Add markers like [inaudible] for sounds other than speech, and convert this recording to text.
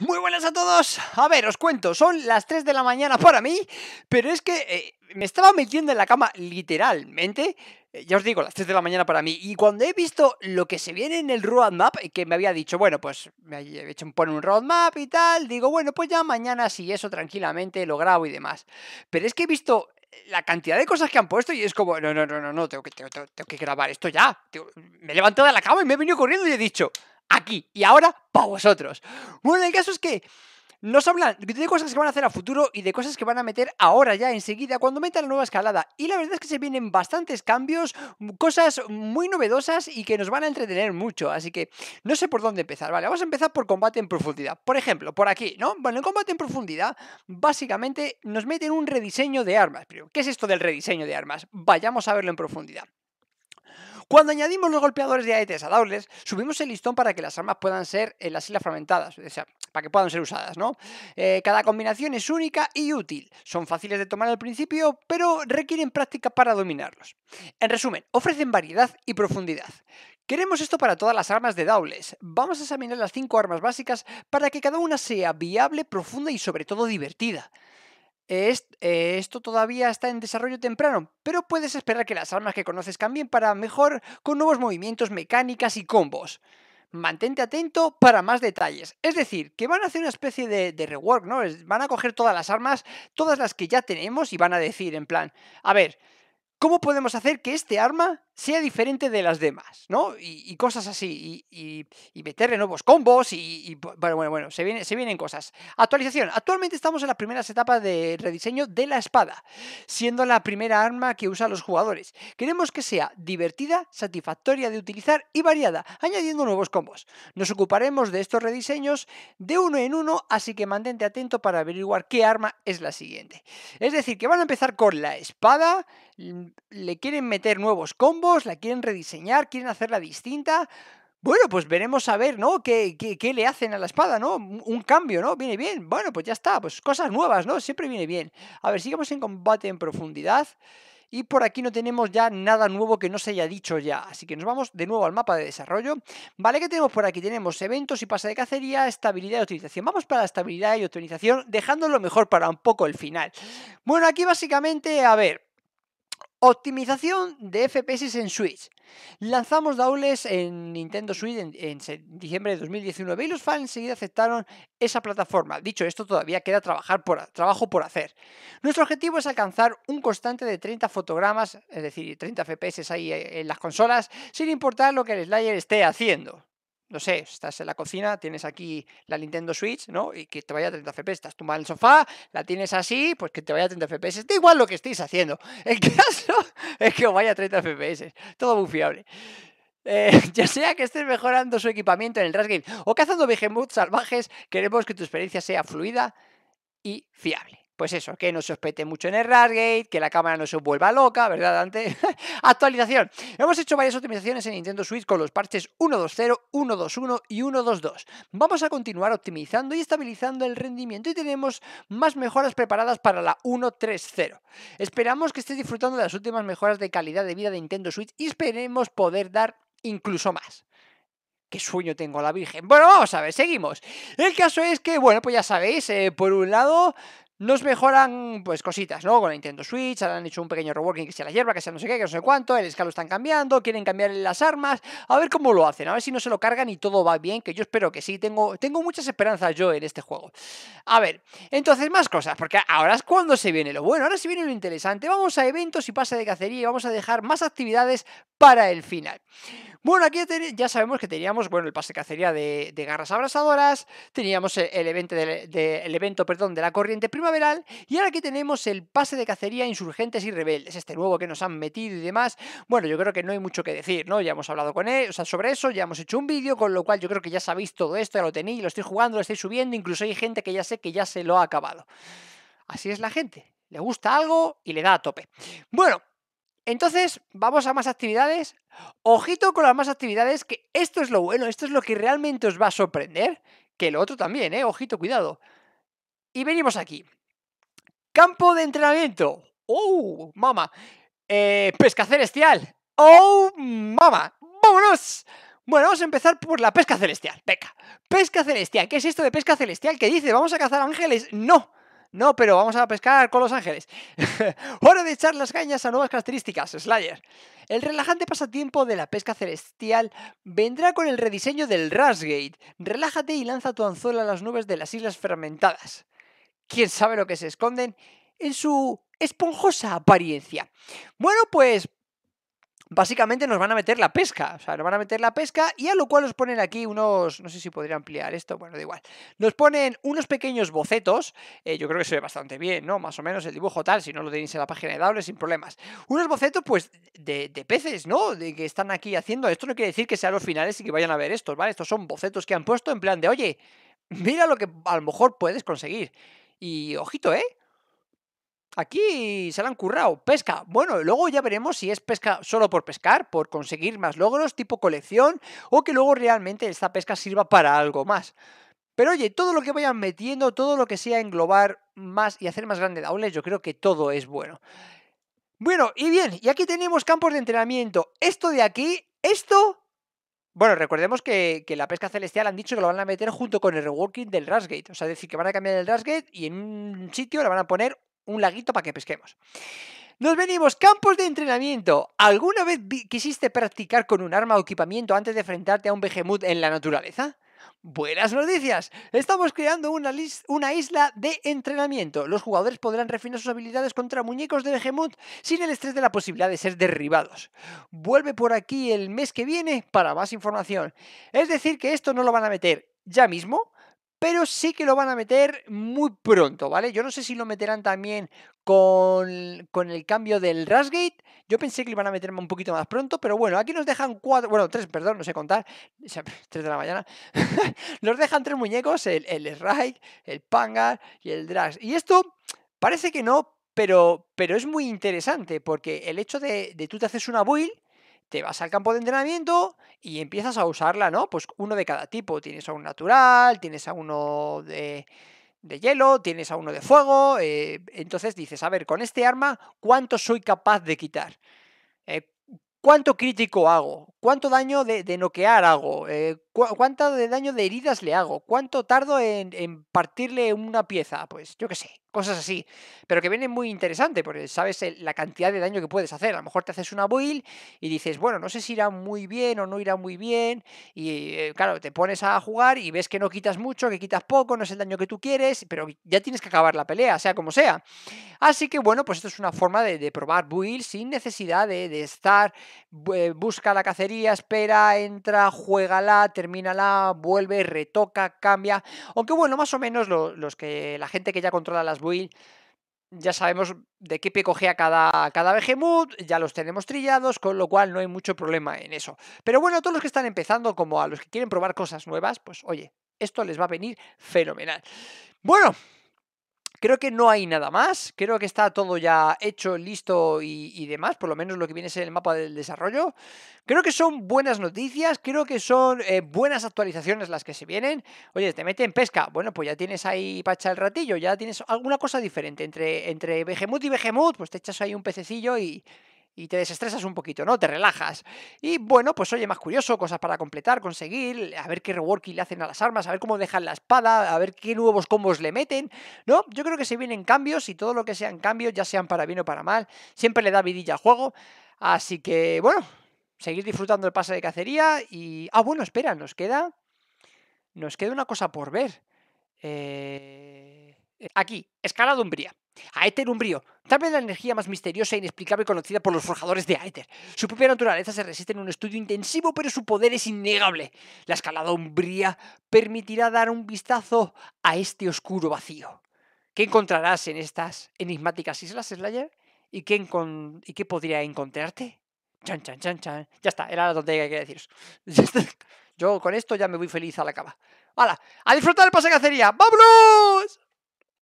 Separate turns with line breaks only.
Muy buenas a todos. A ver, os cuento, son las 3 de la mañana para mí, pero es que eh, me estaba metiendo en la cama literalmente. Eh, ya os digo, las 3 de la mañana para mí. Y cuando he visto lo que se viene en el roadmap, eh, que me había dicho, bueno, pues me he hecho un roadmap y tal, digo, bueno, pues ya mañana si eso tranquilamente lo grabo y demás. Pero es que he visto la cantidad de cosas que han puesto y es como, no, no, no, no, no, tengo que, tengo que grabar esto ya. Me he levantado de la cama y me he venido corriendo y he dicho, aquí y ahora para vosotros. Bueno, el caso es que nos hablan de cosas que van a hacer a futuro y de cosas que van a meter ahora ya, enseguida, cuando metan la nueva escalada. Y la verdad es que se vienen bastantes cambios, cosas muy novedosas y que nos van a entretener mucho. Así que no sé por dónde empezar. Vale, vamos a empezar por combate en profundidad. Por ejemplo, por aquí, ¿no? Bueno, en combate en profundidad, básicamente nos meten un rediseño de armas. Pero, ¿qué es esto del rediseño de armas? Vayamos a verlo en profundidad. Cuando añadimos los golpeadores de aetes a Daules, subimos el listón para que las armas puedan ser en las islas fragmentadas, o sea, para que puedan ser usadas, ¿no? Eh, cada combinación es única y útil, son fáciles de tomar al principio, pero requieren práctica para dominarlos. En resumen, ofrecen variedad y profundidad. Queremos esto para todas las armas de Daules. Vamos a examinar las 5 armas básicas para que cada una sea viable, profunda y sobre todo divertida. Eh, esto todavía está en desarrollo temprano, pero puedes esperar que las armas que conoces cambien para mejor con nuevos movimientos, mecánicas y combos. Mantente atento para más detalles. Es decir, que van a hacer una especie de, rework, ¿no? Van a coger todas las armas, todas las que ya tenemos y van a decir en plan, a ver, ¿Cómo podemos hacer que este arma sea diferente de las demás? ¿No? Y, cosas así. Y, meterle nuevos combos. Y, bueno, bueno, bueno, se, se vienen cosas. Actualización. Actualmente estamos en las primeras etapas de rediseño de la espada, siendo la primera arma que usan los jugadores. Queremos que sea divertida, satisfactoria de utilizar y variada, añadiendo nuevos combos. Nos ocuparemos de estos rediseños de uno en uno, así que mantente atento para averiguar qué arma es la siguiente. Es decir, que van a empezar con la espada le quieren meter nuevos combos, la quieren rediseñar, quieren hacerla distinta. Bueno, pues veremos a ver, ¿no? ¿Qué, le hacen a la espada, ¿no? Un cambio, ¿no? Viene bien. Bueno, pues ya está. Pues cosas nuevas, ¿no? Siempre viene bien. A ver, sigamos en combate en profundidad. Y por aquí no tenemos ya nada nuevo que no se haya dicho ya. Así que nos vamos de nuevo al mapa de desarrollo. Vale, ¿qué tenemos por aquí? Tenemos eventos y pasa de cacería, estabilidad y utilización. Vamos para la estabilidad y utilización, Dejándolo mejor para un poco el final. Bueno, aquí básicamente, a ver, Optimización de FPS en Switch. Lanzamos Daules en Nintendo Switch en, diciembre de 2019 y los fans enseguida aceptaron esa plataforma. Dicho esto, todavía queda trabajo por hacer. Nuestro objetivo es alcanzar un constante de 30 fotogramas, es decir, 30 FPS ahí eh, en las consolas, sin importar lo que el Slayer esté haciendo no sé, estás en la cocina, tienes aquí la Nintendo Switch, ¿no? Y que te vaya a 30 FPS, estás tumbado en el sofá, la tienes así, pues que te vaya a 30 FPS. Da igual lo que estéis haciendo. [laughs] El caso es que os vaya a 30 FPS. Todo muy fiable. Eh, [laughs] ya sea que estés mejorando su equipamiento en el Rush Game o cazando behemoths salvajes, queremos que tu experiencia sea fluida y fiable pues eso, que no se os pete mucho en el Rargate, que la cámara no se vuelva loca, ¿verdad, Dante? [laughs] Actualización. Hemos hecho varias optimizaciones en Nintendo Switch con los parches 1.2.0, 1.2.1 y 1.2.2. Vamos a continuar optimizando y estabilizando el rendimiento y tenemos más mejoras preparadas para la 1.3.0. Esperamos que estés disfrutando de las últimas mejoras de calidad de vida de Nintendo Switch y esperemos poder dar incluso más. ¿Qué sueño tengo la Virgen? Bueno, vamos a ver, seguimos. El caso es que, bueno, pues ya sabéis, eh, por un lado, nos mejoran, pues, cositas, ¿no? Con la Nintendo Switch, han hecho un pequeño reworking que sea la hierba, que sea no sé qué, que no sé cuánto, el escalo están cambiando, quieren cambiar las armas, a ver cómo lo hacen, a ver si no se lo cargan y todo va bien, que yo espero que sí, tengo, tengo muchas esperanzas yo en este juego. A ver, entonces más cosas, porque ahora es cuando se viene lo bueno, ahora se viene lo interesante, vamos a eventos y pase de cacería y vamos a dejar más actividades para el final. Bueno, aquí ya sabemos que teníamos, bueno, el pase de cacería de, garras abrasadoras, teníamos el, evento, del evento perdón, de la corriente prima y ahora aquí tenemos el pase de cacería insurgentes y rebeldes, este nuevo que nos han metido y demás. Bueno, yo creo que no hay mucho que decir, ¿no? Ya hemos hablado con él, o sea, sobre eso, ya hemos hecho un vídeo, con lo cual yo creo que ya sabéis todo esto, ya lo tenéis, lo estoy jugando, lo estoy subiendo, incluso hay gente que ya sé que ya se lo ha acabado. Así es la gente, le gusta algo y le da a tope. Bueno, entonces, vamos a más actividades. Ojito con las más actividades, que esto es lo bueno, esto es lo que realmente os va a sorprender, que lo otro también, ¿eh? Ojito, cuidado. Y venimos aquí. Campo de entrenamiento. ¡Oh, mama! Eh, pesca celestial. ¡Oh, mama! ¡Vámonos! Bueno, vamos a empezar por la pesca celestial. Venga, pesca celestial. ¿Qué es esto de pesca celestial? ¿Qué dice? ¿Vamos a cazar ángeles? No. No, pero vamos a pescar con los ángeles. [laughs] Hora de echar las cañas a nuevas características, Slayer. El relajante pasatiempo de la pesca celestial vendrá con el rediseño del Rasgate. Relájate y lanza tu anzuelo a las nubes de las islas fermentadas quién sabe lo que se esconden en su esponjosa apariencia. Bueno, pues básicamente nos van a meter la pesca, o sea, nos van a meter la pesca y a lo cual nos ponen aquí unos, no sé si podría ampliar esto, bueno, da igual, nos ponen unos pequeños bocetos, eh, yo creo que se ve bastante bien, ¿no? Más o menos el dibujo tal, si no lo tenéis en la página de Dable sin problemas. Unos bocetos, pues, de, de, peces, ¿no? De que están aquí haciendo, esto no quiere decir que sean los finales y que vayan a ver estos, ¿vale? Estos son bocetos que han puesto en plan de, oye, mira lo que a lo mejor puedes conseguir. Y ojito, ¿eh? Aquí se la han currado. Pesca. Bueno, luego ya veremos si es pesca solo por pescar, por conseguir más logros, tipo colección, o que luego realmente esta pesca sirva para algo más. Pero oye, todo lo que vayan metiendo, todo lo que sea englobar más y hacer más grande daules, yo creo que todo es bueno. Bueno, y bien, y aquí tenemos campos de entrenamiento. Esto de aquí, esto bueno, recordemos que, la pesca celestial han dicho que lo van a meter junto con el reworking del Rasgate. O sea, decir, que van a cambiar el Rasgate y en un sitio le van a poner un laguito para que pesquemos. Nos venimos, campos de entrenamiento. ¿Alguna vez quisiste practicar con un arma o equipamiento antes de enfrentarte a un behemoth en la naturaleza? Buenas noticias. Estamos creando una, isla de entrenamiento. Los jugadores podrán refinar sus habilidades contra muñecos de Behemoth sin el estrés de la posibilidad de ser derribados. Vuelve por aquí el mes que viene para más información. Es decir, que esto no lo van a meter ya mismo, pero sí que lo van a meter muy pronto, ¿vale? Yo no sé si lo meterán también con, con el cambio del Rasgate yo pensé que iban a meterme un poquito más pronto, pero bueno, aquí nos dejan cuatro, bueno, tres, perdón, no sé contar, [laughs] tres de la mañana. [laughs] nos dejan tres muñecos, el, el el Pangar y el Drax. Y esto parece que no, pero, pero es muy interesante, porque el hecho de, de tú te haces una build te vas al campo de entrenamiento y empiezas a usarla, ¿no? Pues uno de cada tipo. Tienes a un natural, tienes a uno de, de hielo, tienes a uno de fuego, eh, entonces dices, a ver, con este arma, ¿cuánto soy capaz de quitar? Eh, ¿Cuánto crítico hago? ¿Cuánto daño de, de noquear hago? Eh, ¿Cuánto de daño de heridas le hago? ¿Cuánto tardo en, partirle una pieza? Pues yo qué sé, cosas así. Pero que viene muy interesante porque sabes la cantidad de daño que puedes hacer. A lo mejor te haces una build y dices, bueno, no sé si irá muy bien o no irá muy bien. Y eh, claro, te pones a jugar y ves que no quitas mucho, que quitas poco, no es el daño que tú quieres, pero ya tienes que acabar la pelea, sea como sea. Así que bueno, pues esto es una forma de, probar build sin necesidad de, estar, eh, busca la cacería, espera, entra, juégala, termina termínala, vuelve, retoca, cambia. Aunque bueno, más o menos los que la gente que ya controla las build ya sabemos de qué pie cogía cada, cada behemoth, ya los tenemos trillados, con lo cual no hay mucho problema en eso. Pero bueno, a todos los que están empezando, como a los que quieren probar cosas nuevas, pues oye, esto les va a venir fenomenal. Bueno, Creo que no hay nada más, creo que está todo ya hecho, listo y, demás, por lo menos lo que viene es el mapa del desarrollo. Creo que son buenas noticias, creo que son eh, buenas actualizaciones las que se vienen. Oye, te meten pesca, bueno, pues ya tienes ahí pacha el ratillo, ya tienes alguna cosa diferente entre, entre Behemoth y Behemoth, pues te echas ahí un pececillo y, y te desestresas un poquito, ¿no? Te relajas. Y bueno, pues oye, más curioso, cosas para completar, conseguir, a ver qué reworking le hacen a las armas, a ver cómo dejan la espada, a ver qué nuevos combos le meten, ¿no? Yo creo que se vienen cambios y todo lo que sean cambios, ya sean para bien o para mal, siempre le da vidilla al juego. Así que, bueno, seguir disfrutando el pase de cacería y... Ah, bueno, espera, nos queda... Nos queda una cosa por ver. Eh... Eh, aquí, escala de umbría. Aether umbrío, tal vez la energía más misteriosa e inexplicable conocida por los forjadores de Aether. Su propia naturaleza se resiste en un estudio intensivo, pero su poder es innegable. La escalada umbría permitirá dar un vistazo a este oscuro vacío. ¿Qué encontrarás en estas enigmáticas islas, Slayer? ¿Y qué, podría encontrarte? Chan, chan, chan, chan. Ya está, era la tontería que deciros. [laughs] Yo con esto ya me voy feliz a la cama. ¡Hala! ¡A disfrutar el pase cacería! ¡Vámonos!